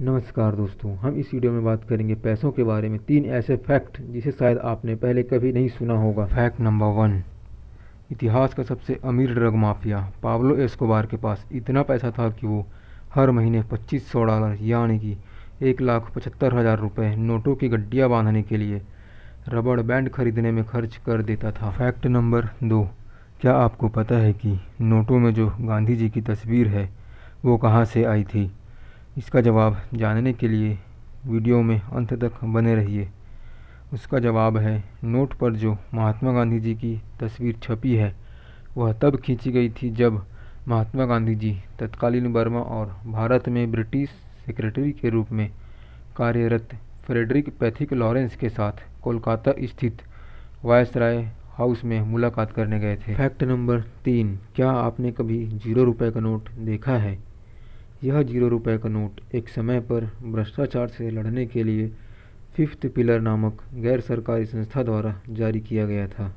नमस्कार दोस्तों हम इस वीडियो में बात करेंगे पैसों के बारे में तीन ऐसे फैक्ट जिसे शायद आपने पहले कभी नहीं सुना होगा फैक्ट नंबर वन इतिहास का सबसे अमीर ड्रग माफिया पाब्लो एस्कोबार के पास इतना पैसा था कि वो हर महीने पच्चीस सौ डॉलर यानी कि एक लाख पचहत्तर हज़ार रुपये नोटों की गड्डियाँ बांधने के लिए रबड़ बैंड खरीदने में खर्च कर देता था फैक्ट नंबर दो क्या आपको पता है कि नोटों में जो गांधी जी की तस्वीर है वो कहाँ से आई थी इसका जवाब जानने के लिए वीडियो में अंत तक बने रहिए उसका जवाब है नोट पर जो महात्मा गांधी जी की तस्वीर छपी है वह तब खींची गई थी जब महात्मा गांधी जी तत्कालीन बर्मा और भारत में ब्रिटिश सेक्रेटरी के रूप में कार्यरत फ्रेडरिक पैथिक लॉरेंस के साथ कोलकाता स्थित वायसराय हाउस में मुलाकात करने गए थे फैक्ट नंबर तीन क्या आपने कभी जीरो रुपए का नोट देखा है यह जीरो रुपए का नोट एक समय पर भ्रष्टाचार से लड़ने के लिए फिफ्थ पिलर नामक गैर सरकारी संस्था द्वारा जारी किया गया था